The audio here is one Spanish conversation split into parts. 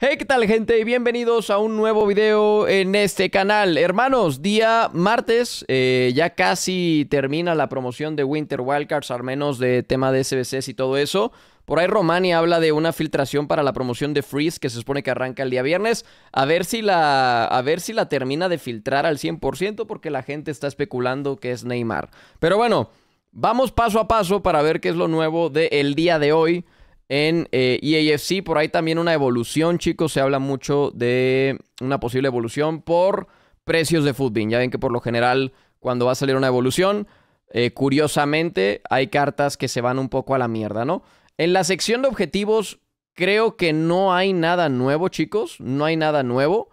Hey, ¿qué tal gente? Bienvenidos a un nuevo video en este canal. Hermanos, día martes, eh, ya casi termina la promoción de Winter Wildcards, al menos de tema de SBCs y todo eso. Por ahí Romani habla de una filtración para la promoción de Freeze que se supone que arranca el día viernes. A ver si la, a ver si la termina de filtrar al 100% porque la gente está especulando que es Neymar. Pero bueno, vamos paso a paso para ver qué es lo nuevo del día de hoy en eh, EAFC. Por ahí también una evolución, chicos. Se habla mucho de una posible evolución por precios de FUTBIN. Ya ven que por lo general, cuando va a salir una evolución, eh, curiosamente hay cartas que se van un poco a la mierda, ¿no? En la sección de objetivos, creo que no hay nada nuevo, chicos. No hay nada nuevo.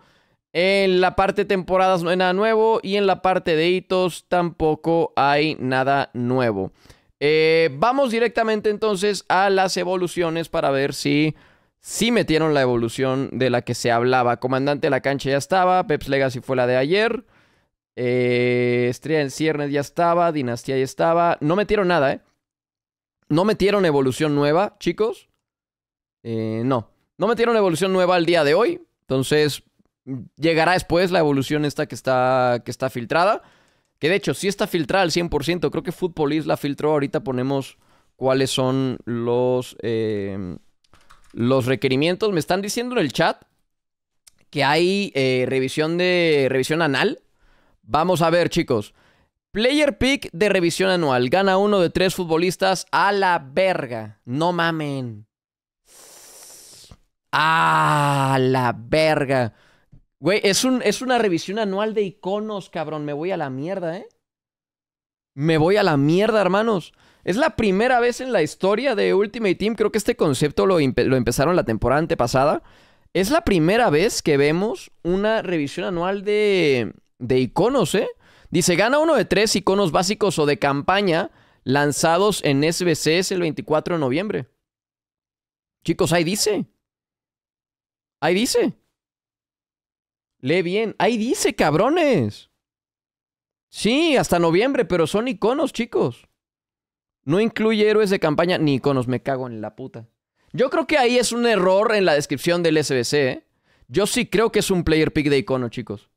En la parte de temporadas no hay nada nuevo. Y en la parte de hitos tampoco hay nada nuevo. Eh, vamos directamente entonces a las evoluciones para ver si, si metieron la evolución de la que se hablaba. Comandante de la cancha ya estaba, Peps Legacy fue la de ayer, eh, Estrella en Ciernes ya estaba, Dinastía ya estaba. No metieron nada, ¿eh? No metieron evolución nueva, chicos. Eh, no, no metieron evolución nueva al día de hoy. Entonces, llegará después la evolución esta que está, que está filtrada de hecho, si está filtrada al 100%. Creo que is la filtró. Ahorita ponemos cuáles son los, eh, los requerimientos. Me están diciendo en el chat que hay eh, revisión de revisión anal. Vamos a ver, chicos. Player pick de revisión anual. Gana uno de tres futbolistas a la verga. No mamen. A la verga. Güey, es, un, es una revisión anual de iconos, cabrón. Me voy a la mierda, ¿eh? Me voy a la mierda, hermanos. Es la primera vez en la historia de Ultimate Team. Creo que este concepto lo, lo empezaron la temporada antepasada. Es la primera vez que vemos una revisión anual de, de iconos, ¿eh? Dice, gana uno de tres iconos básicos o de campaña lanzados en SBCS el 24 de noviembre. Chicos, ahí dice. Ahí dice. Lee bien. Ahí dice, cabrones. Sí, hasta noviembre, pero son iconos, chicos. No incluye héroes de campaña ni iconos, me cago en la puta. Yo creo que ahí es un error en la descripción del SBC. ¿eh? Yo sí creo que es un player pick de icono, chicos.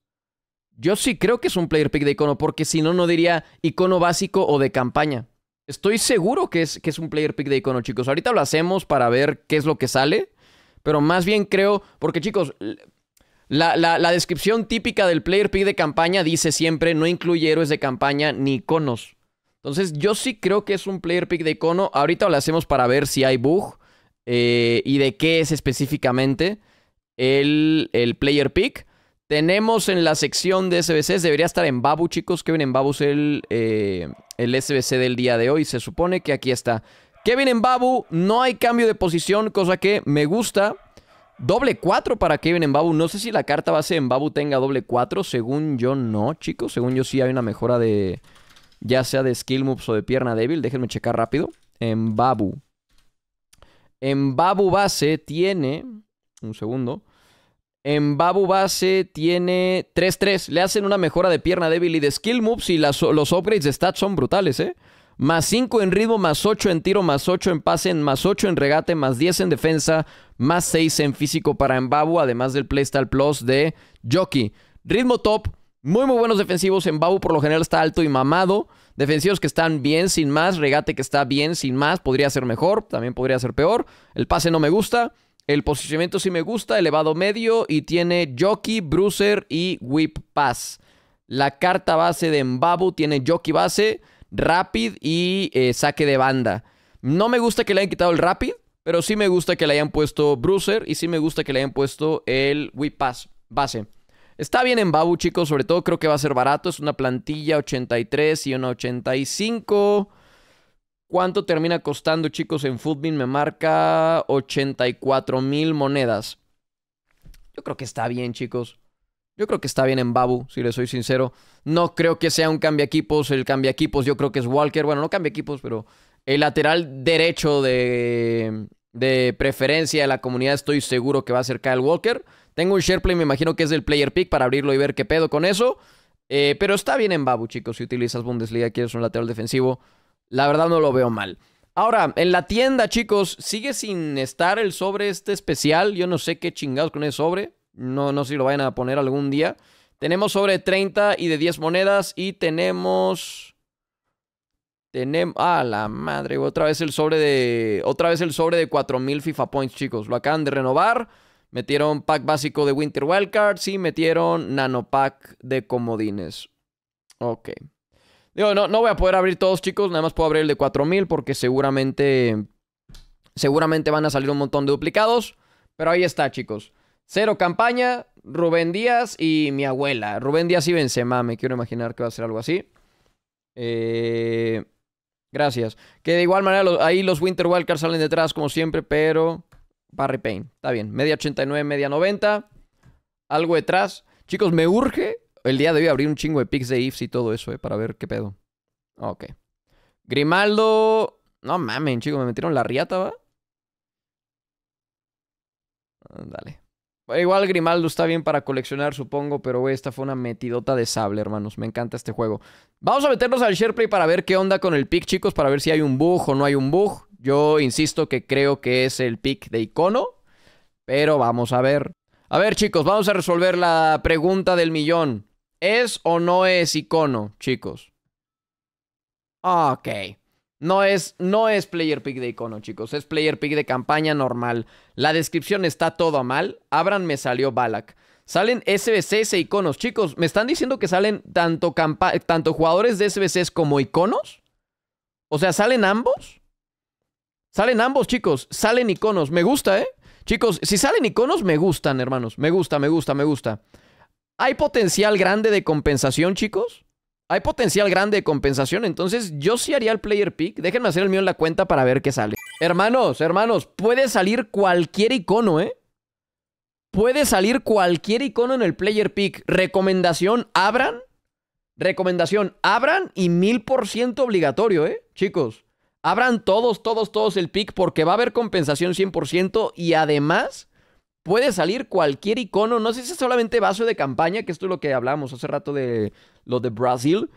Yo sí creo que es un player pick de icono, porque si no, no diría icono básico o de campaña. Estoy seguro que es, que es un player pick de icono, chicos. Ahorita lo hacemos para ver qué es lo que sale. Pero más bien creo, porque chicos, la, descripción típica del player pick de campaña dice siempre no incluye héroes de campaña ni conos. Entonces yo sí creo que es un player pick de icono. Ahorita lo hacemos para ver si hay bug eh, y de qué es específicamente el, player pick. Tenemos en la sección de SBCs, debería estar en Babu chicos, Kevin en Babu es el, eh, el SBC del día de hoy, se supone que aquí está. Kevin en Babu, no hay cambio de posición, cosa que me gusta. Doble 4 para Kevin Babu. No sé si la carta base en Babu tenga doble 4. Según yo no, chicos. Según yo sí hay una mejora de... Ya sea de skill moves o de pierna débil. Déjenme checar rápido. en Babu base tiene... Un segundo. Babu base tiene 3-3. Le hacen una mejora de pierna débil y de skill moves. Y los upgrades de stats son brutales, ¿eh? más 5 en ritmo, más 8 en tiro, más 8 en pase, más 8 en regate, más 10 en defensa, más 6 en físico para Mbabu, además del Playstyle Plus de Jockey. Ritmo top, muy muy buenos defensivos. Mbabu por lo general está alto y mamado. Defensivos que están bien, sin más. Regate que está bien, sin más. Podría ser mejor, también podría ser peor. El pase no me gusta. El posicionamiento sí me gusta, elevado medio y tiene Jockey, Bruiser y Whip Pass. La carta base de Mbabu tiene Jockey base, Rapid y eh, saque de banda. No me gusta que le hayan quitado el Rapid, pero sí me gusta que le hayan puesto Bruiser y sí me gusta que le hayan puesto el WePass, base. Está bien en Babu, chicos, sobre todo creo que va a ser barato. Es una plantilla 83 y una 85. ¿Cuánto termina costando, chicos? En Footbin me marca 84 mil monedas. Yo creo que está bien, chicos. Yo creo que está bien en Babu, si le soy sincero. No creo que sea un cambia equipos. El cambia equipos yo creo que es Walker. Bueno, no cambia equipos, pero el lateral derecho de, preferencia de la comunidad estoy seguro que va a ser Kyle Walker. Tengo un SharePlay, me imagino que es del player pick para abrirlo y ver qué pedo con eso. Eh, pero está bien en Babu, chicos. Si utilizas Bundesliga, quieres un lateral defensivo. La verdad no lo veo mal. Ahora, en la tienda, chicos, sigue sin estar el sobre este especial. Yo no sé qué chingados con ese sobre. No, no sé si lo vayan a poner algún día. Tenemos sobre 30 y de 10 monedas. Y tenemos. Tenemos. a ah, la madre, Otra vez el sobre de. Otra vez el sobre de 4000 FIFA Points, chicos. Lo acaban de renovar. Metieron pack básico de Winter Wildcards y metieron nanopack de comodines. Ok. Digo, no, no voy a poder abrir todos, chicos. Nada más puedo abrir el de 4000 porque seguramente. Seguramente van a salir un montón de duplicados. Pero ahí está, chicos. Cero campaña, Rubén Díaz y mi abuela. Rubén Díaz y Benzema, me quiero imaginar que va a ser algo así. Eh, gracias. Que de igual manera ahí los Winter Walkers salen detrás como siempre, pero Barry Payne, está bien. Media 89, media 90. Algo detrás. Chicos, me urge. El día de hoy abrir un chingo de picks de ifs y todo eso, eh, para ver qué pedo. Ok. Grimaldo. No mamen, chicos, me metieron la riata, ¿va? Ah, dale. Igual Grimaldo está bien para coleccionar, supongo, pero esta fue una metidota de sable, hermanos. Me encanta este juego. Vamos a meternos al SharePlay para ver qué onda con el pick, chicos, para ver si hay un bug o no hay un bug. Yo insisto que creo que es el pick de icono, pero vamos a ver. A ver, chicos, vamos a resolver la pregunta del millón. ¿Es o no es icono, chicos? Ok. No es, no es player pick de icono, chicos. Es player pick de campaña normal. La descripción está todo mal. Abran me salió Balak. Salen SBCs e iconos. Chicos, ¿me están diciendo que salen tanto, tanto jugadores de SBCs como iconos? O sea, ¿salen ambos? Salen ambos, chicos. Salen iconos. Me gusta, ¿eh? Chicos, si salen iconos, me gustan, hermanos. Me gusta, me gusta, me gusta. ¿Hay potencial grande de compensación, chicos? Hay potencial grande de compensación, entonces yo sí haría el player pick. Déjenme hacer el mío en la cuenta para ver qué sale. Hermanos, hermanos, puede salir cualquier icono, ¿eh? Puede salir cualquier icono en el player pick. Recomendación, abran. Recomendación, abran y mil por ciento obligatorio, ¿eh? Chicos, abran todos, todos, todos el pick porque va a haber compensación 100% y además puede salir cualquier icono. No sé si es solamente vaso de campaña, que esto es lo que hablamos hace rato de lo de Brasil.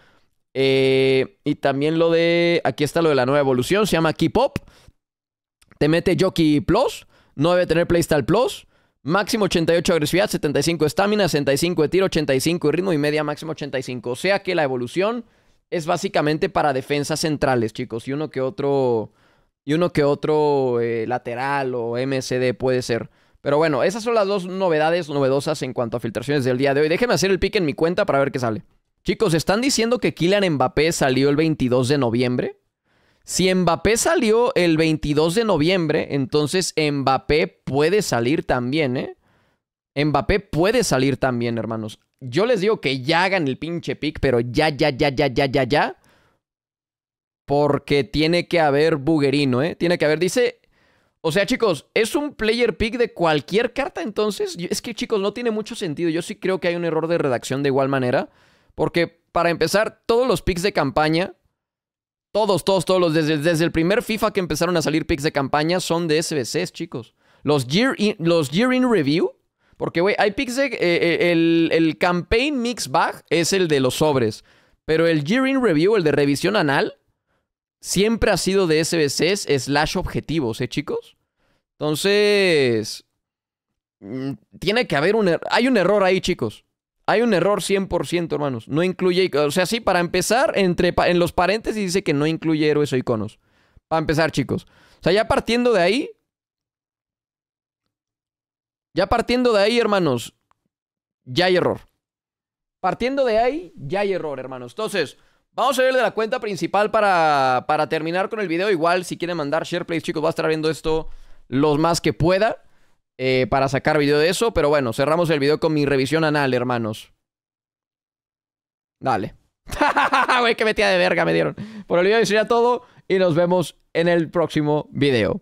Eh, y también lo de. Aquí está lo de la nueva evolución, se llama Keep pop Te mete Jockey Plus. No debe tener Playstyle Plus. Máximo 88 agresividad, 75 estamina, 65 de tiro, 85 de ritmo y media máximo 85. O sea que la evolución es básicamente para defensas centrales, chicos. Y uno que otro. Y uno que otro eh, lateral o MCD puede ser. Pero bueno, esas son las dos novedades novedosas en cuanto a filtraciones del día de hoy. Déjenme hacer el pick en mi cuenta para ver qué sale. Chicos, ¿están diciendo que Kylian Mbappé salió el 22 de noviembre? Si Mbappé salió el 22 de noviembre, entonces Mbappé puede salir también, ¿eh? Mbappé puede salir también, hermanos. Yo les digo que ya hagan el pinche pick, pero ya, ya, ya, ya, ya, ya, ya. Porque tiene que haber buguerino, ¿eh? Tiene que haber, dice o sea, chicos, ¿es un player pick de cualquier carta entonces? Es que, chicos, no tiene mucho sentido. Yo sí creo que hay un error de redacción de igual manera. Porque, para empezar, todos los picks de campaña, todos, todos, todos, los, desde, el primer FIFA que empezaron a salir picks de campaña son de SBCs, chicos. Los Year In, los Review, porque, güey, hay picks de... Eh, eh, el, el Campaign Mix Bag es el de los sobres. Pero el Year In Review, el de revisión anal, siempre ha sido de SBCs slash objetivos, ¿eh, chicos? Entonces, mm, tiene que haber un error. Hay un error ahí, chicos. Hay un error 100%, hermanos. No incluye... O sea, sí, para empezar, entre, en los paréntesis dice que no incluye héroes o iconos. Para empezar, chicos. O sea, ya partiendo de ahí... Ya partiendo de ahí, hermanos, ya hay error. Partiendo de ahí, ya hay error, hermanos. Entonces, vamos a ver de la cuenta principal para, para terminar con el video. Igual, si quieren mandar shareplays, chicos, va a estar viendo esto los más que pueda eh, para sacar video de eso. Pero bueno, cerramos el video con mi revisión anal, hermanos. Dale. Wey que metida de verga me dieron. Por el video sería todo y nos vemos en el próximo video.